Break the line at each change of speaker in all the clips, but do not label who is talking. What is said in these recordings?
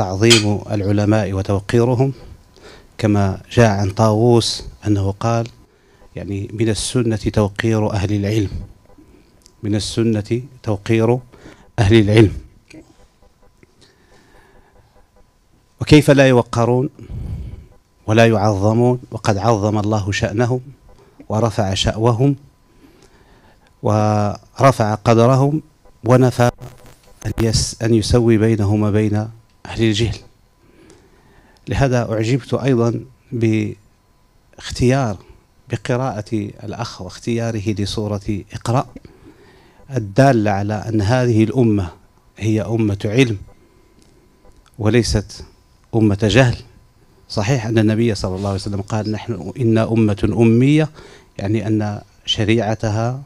تعظيم العلماء وتوقيرهم كما جاء عن طاووس أنه قال يعني من السنة توقير أهل العلم من السنة توقير أهل العلم وكيف لا يوقرون ولا يعظمون وقد عظم الله شأنهم ورفع شأوهم ورفع قدرهم ونفى أن, يس أن يسوي بينهما بين أهل الجهل لهذا أعجبت أيضا باختيار بقراءة الأخ واختياره لصورة اقرأ الدالة على أن هذه الأمة هي أمة علم وليست أمة جهل صحيح أن النبي صلى الله عليه وسلم قال نحن إنا أمة أمية يعني أن شريعتها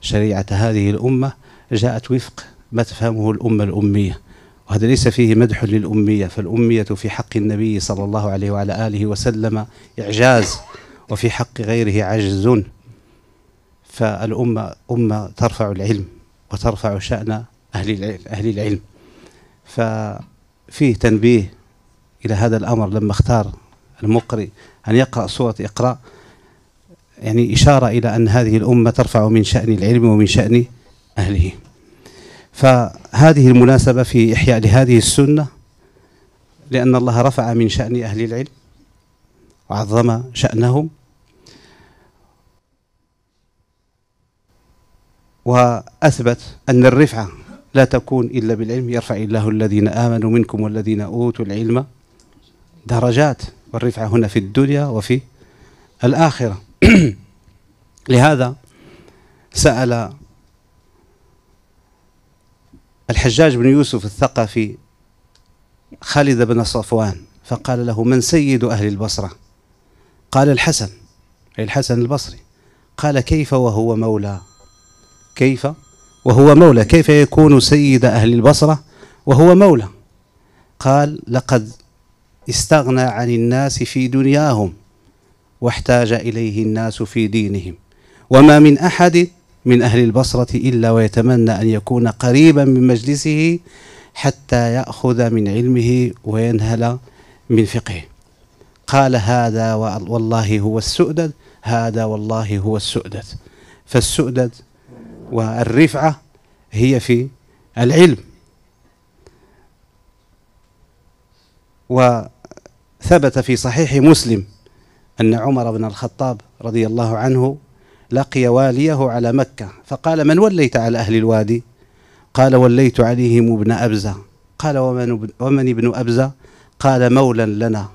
شريعة هذه الأمة جاءت وفق ما تفهمه الأمة الأمية وهذا ليس فيه مدح للأمية فالأمية في حق النبي صلى الله عليه وعلى آله وسلم إعجاز وفي حق غيره عجز فالأمة أمة ترفع العلم وترفع شأن أهل أهل العلم ففيه تنبيه إلى هذا الأمر لما اختار المقرئ أن يقرأ سورة إقرأ يعني إشارة إلى أن هذه الأمة ترفع من شأن العلم ومن شأن أهله فهذه المناسبة في إحياء لهذه السنة لأن الله رفع من شأن أهل العلم وعظم شأنهم وأثبت أن الرفعة لا تكون إلا بالعلم يرفع الله الذين آمنوا منكم والذين أوتوا العلم درجات والرفعة هنا في الدنيا وفي الآخرة لهذا سأل الحجاج بن يوسف الثقفي خالد بن صفوان فقال له من سيد أهل البصرة قال الحسن أي الحسن البصري قال كيف وهو مولى كيف وهو مولى كيف يكون سيد أهل البصرة وهو مولى قال لقد استغنى عن الناس في دنياهم واحتاج إليه الناس في دينهم وما من أحد من أهل البصرة إلا ويتمنى أن يكون قريبا من مجلسه حتى يأخذ من علمه وينهل من فقهه قال هذا والله هو السؤدد هذا والله هو السؤدد فالسؤدد والرفعة هي في العلم وثبت في صحيح مسلم أن عمر بن الخطاب رضي الله عنه لقي واليه على مكة فقال من وليت على أهل الوادي قال وليت عليهم ابن أبزة قال ومن, ومن ابن أبزة قال مولا لنا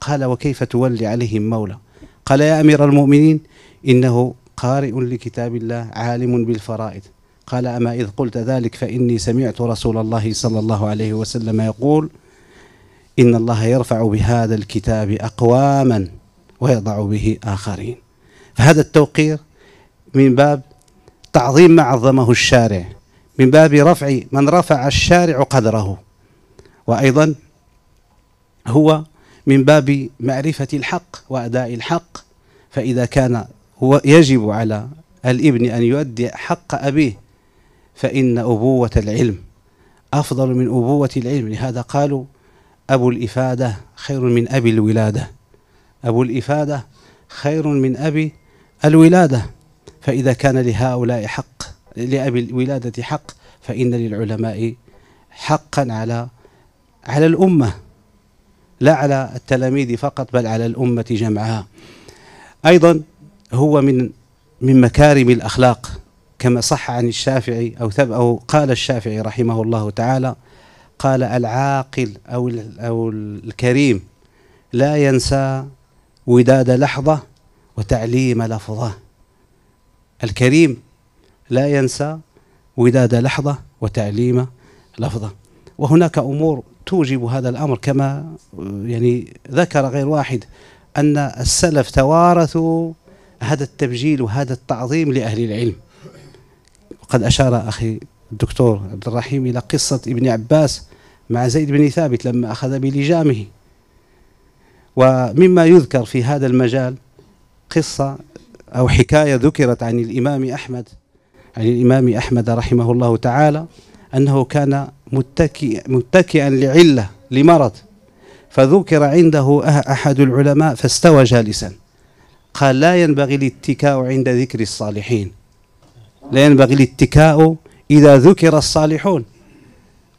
قال وكيف تولي عليهم مولى قال يا أمير المؤمنين إنه قارئ لكتاب الله عالم بالفرائض قال أما إذ قلت ذلك فإني سمعت رسول الله صلى الله عليه وسلم يقول إن الله يرفع بهذا الكتاب أقواما ويضع به آخرين فهذا التوقير من باب تعظيم ما عظمه الشارع من باب رفع من رفع الشارع قدره وأيضا هو من باب معرفة الحق وأداء الحق فإذا كان هو يجب على الابن أن يؤدي حق أبيه فإن أبوة العلم أفضل من أبوة العلم لهذا قالوا أبو الإفادة خير من أبي الولادة أبو الإفادة خير من أبي الولادة فإذا كان لهؤلاء حق لأبي الولادة حق فإن للعلماء حقا على على الأمة لا على التلاميذ فقط بل على الأمة جمعاء أيضا هو من من مكارم الأخلاق كما صح عن الشافعي أو ثب أو قال الشافعي رحمه الله تعالى قال العاقل أو أو الكريم لا ينسى وداد لحظة وتعليم لفظه الكريم لا ينسى وداد لحظة وتعليم لفظة وهناك أمور توجب هذا الأمر كما يعني ذكر غير واحد أن السلف توارثوا هذا التبجيل وهذا التعظيم لأهل العلم وقد أشار أخي الدكتور عبد الرحيم إلى قصة ابن عباس مع زيد بن ثابت لما أخذ بلجامه ومما يذكر في هذا المجال قصة أو حكاية ذكرت عن الإمام أحمد عن الإمام أحمد رحمه الله تعالى أنه كان متكئ متكئا لعلة لمرض فذكر عنده أه-، أحد العلماء فاستوى جالسا قال لا ينبغي الاتكاء عند ذكر الصالحين لا ينبغي الاتكاء إذا ذكر الصالحون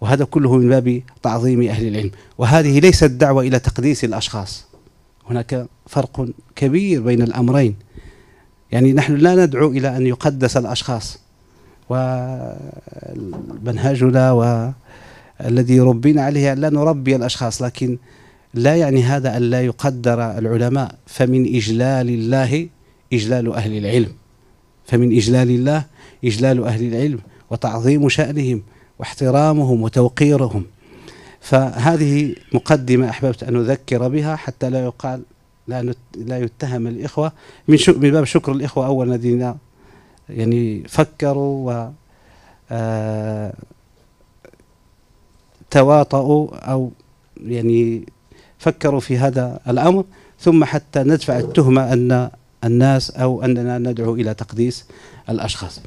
وهذا كله من باب تعظيم أهل العلم وهذه ليست دعوة إلى تقديس الأشخاص هناك فرق كبير بين الأمرين يعني نحن لا ندعو إلى أن يقدس الأشخاص ومنهجنا والذي ربينا عليه أن لا نربي الأشخاص لكن لا يعني هذا أن لا يقدر العلماء فمن إجلال الله إجلال أهل العلم فمن إجلال الله إجلال أهل العلم وتعظيم شأنهم واحترامهم وتوقيرهم فهذه مقدمة أحببت أن أذكر بها حتى لا يقال لا لا يتهم الإخوة من من باب شكر الإخوة أولا الذين يعني فكروا و آه، تواطؤوا أو يعني فكروا في هذا الأمر ثم حتى ندفع التهمة أن الناس أو أننا ندعو إلى تقديس الأشخاص